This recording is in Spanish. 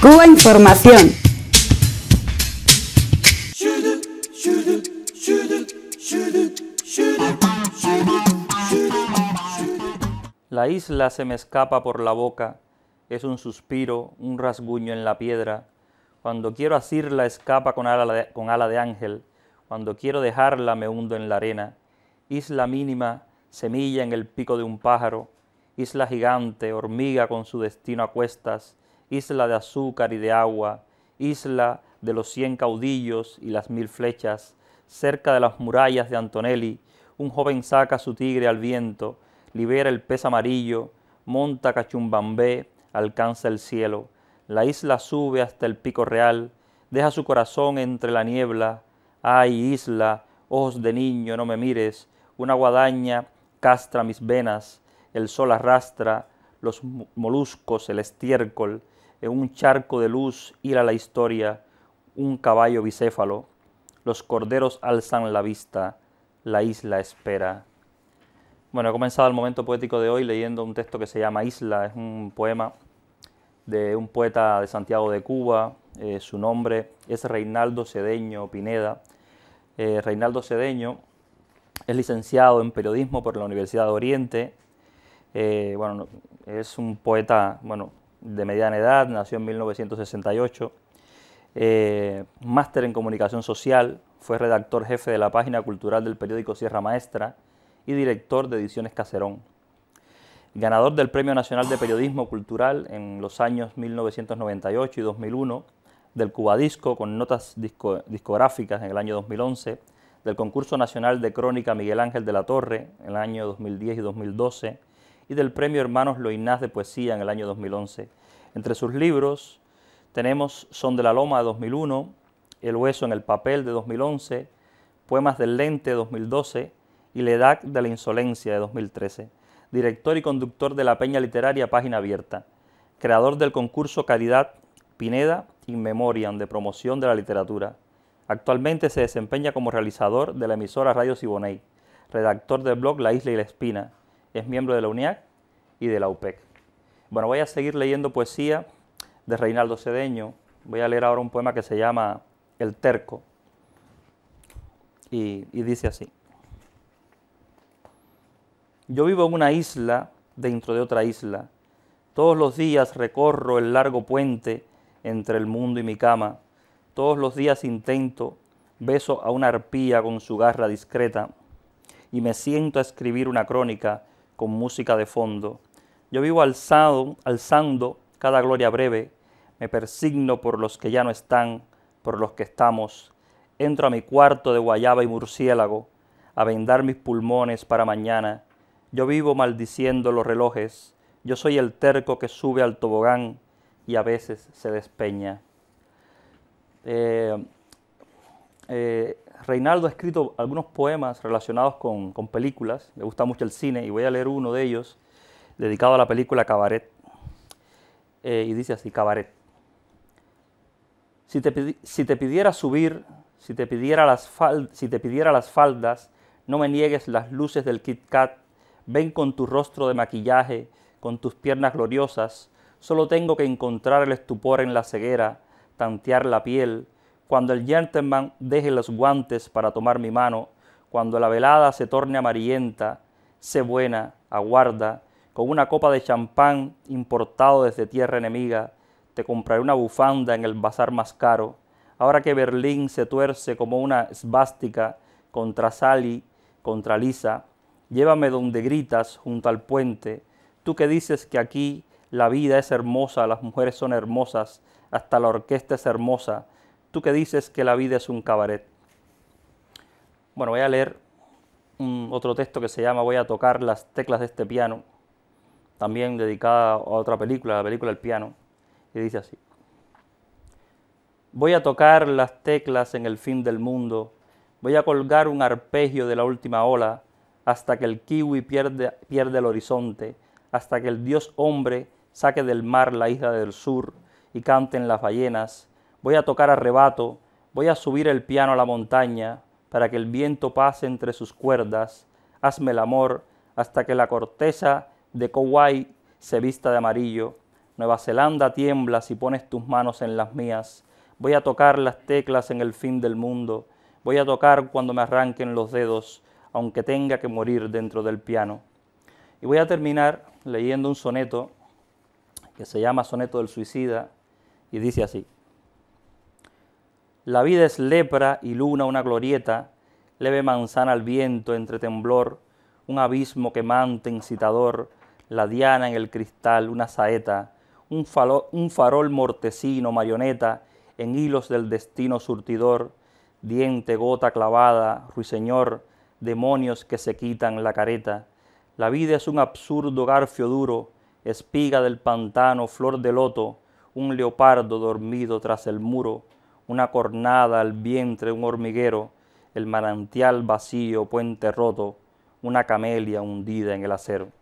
Cuba Información. La isla se me escapa por la boca, es un suspiro, un rasguño en la piedra. Cuando quiero asirla escapa con ala de, con ala de ángel, cuando quiero dejarla me hundo en la arena. Isla mínima, semilla en el pico de un pájaro, isla gigante, hormiga con su destino a cuestas, isla de azúcar y de agua, isla de los cien caudillos y las mil flechas, cerca de las murallas de Antonelli, un joven saca su tigre al viento, libera el pez amarillo, monta cachumbambé, alcanza el cielo. La isla sube hasta el pico real, deja su corazón entre la niebla. Ay, isla, ojos de niño, no me mires, una guadaña castra mis venas, el sol arrastra, los moluscos, el estiércol, un charco de luz a la historia, un caballo bicéfalo, los corderos alzan la vista, la isla espera. Bueno, he comenzado el momento poético de hoy leyendo un texto que se llama Isla, es un poema de un poeta de Santiago de Cuba, eh, su nombre es Reinaldo Cedeño Pineda. Eh, Reinaldo Cedeño es licenciado en periodismo por la Universidad de Oriente, eh, bueno, es un poeta, bueno, de mediana edad, nació en 1968. Eh, máster en comunicación social, fue redactor jefe de la página cultural del periódico Sierra Maestra y director de Ediciones Caserón. Ganador del Premio Nacional de Periodismo Cultural en los años 1998 y 2001, del Cubadisco con notas discográficas en el año 2011, del Concurso Nacional de Crónica Miguel Ángel de la Torre en el año 2010 y 2012, y del Premio Hermanos Loinás de Poesía en el año 2011. Entre sus libros tenemos Son de la Loma de 2001, El Hueso en el Papel de 2011, Poemas del Lente de 2012 y La Edad de la Insolencia de 2013. Director y conductor de la Peña Literaria Página Abierta. Creador del concurso Caridad Pineda In Memoriam de promoción de la literatura. Actualmente se desempeña como realizador de la emisora Radio Siboney, redactor del blog La Isla y la Espina, es miembro de la UNIAC y de la UPEC. Bueno, voy a seguir leyendo poesía de Reinaldo Cedeño. Voy a leer ahora un poema que se llama El Terco. Y, dice así. Yo vivo en una isla dentro de otra isla. Todos los días recorro el largo puente entre el mundo y mi cama. Todos los días intento, beso a una arpía con su garra discreta y me siento a escribir una crónica con música de fondo. Yo vivo alzado, alzando cada gloria breve, me persigno por los que ya no están, por los que estamos. Entro a mi cuarto de guayaba y murciélago, a vendar mis pulmones para mañana. Yo vivo maldiciendo los relojes, yo soy el terco que sube al tobogán y a veces se despeña. Eh, eh, Reinaldo ha escrito algunos poemas relacionados con, películas, le gusta mucho el cine y voy a leer uno de ellos dedicado a la película Cabaret. Eh, y dice así, Cabaret. Si te, pidiera subir, si te pidiera, las si te pidiera las faldas, no me niegues las luces del Kit Kat, ven con tu rostro de maquillaje, con tus piernas gloriosas, solo tengo que encontrar el estupor en la ceguera, tantear la piel, cuando el gentleman deje los guantes para tomar mi mano, cuando la velada se torne amarillenta, sé buena, aguarda, con una copa de champán importado desde tierra enemiga, te compraré una bufanda en el bazar más caro, ahora que Berlín se tuerce como una esvástica contra Sally, contra Lisa, llévame donde gritas junto al puente, tú que dices que aquí la vida es hermosa, las mujeres son hermosas, hasta la orquesta es hermosa, tú que dices que la vida es un cabaret. Bueno, voy a leer otro texto que se llama Voy a tocar las teclas de este piano, también dedicada a otra película, la película El piano, y dice así. Voy a tocar las teclas en el fin del mundo, voy a colgar un arpegio de la última ola hasta que el kiwi pierde, pierde el horizonte, hasta que el dios hombre saque del mar la isla del sur y canten las ballenas voy a tocar arrebato, voy a subir el piano a la montaña, para que el viento pase entre sus cuerdas, hazme el amor, hasta que la corteza de Kauai se vista de amarillo. Nueva Zelanda tiembla si pones tus manos en las mías. Voy a tocar las teclas en el fin del mundo. Voy a tocar cuando me arranquen los dedos, aunque tenga que morir dentro del piano. Y voy a terminar leyendo un soneto que se llama Soneto del Suicida y dice así. La vida es lepra y luna una glorieta, leve manzana al viento entre temblor, un abismo quemante incitador, la diana en el cristal, una saeta, un, un farol mortecino, marioneta, en hilos del destino surtidor, diente, gota clavada, ruiseñor, demonios que se quitan la careta. La vida es un absurdo garfio duro, espiga del pantano, flor de loto, un leopardo dormido tras el muro, una cornada al vientre, un hormiguero, el manantial vacío, puente roto, una camelia hundida en el acero.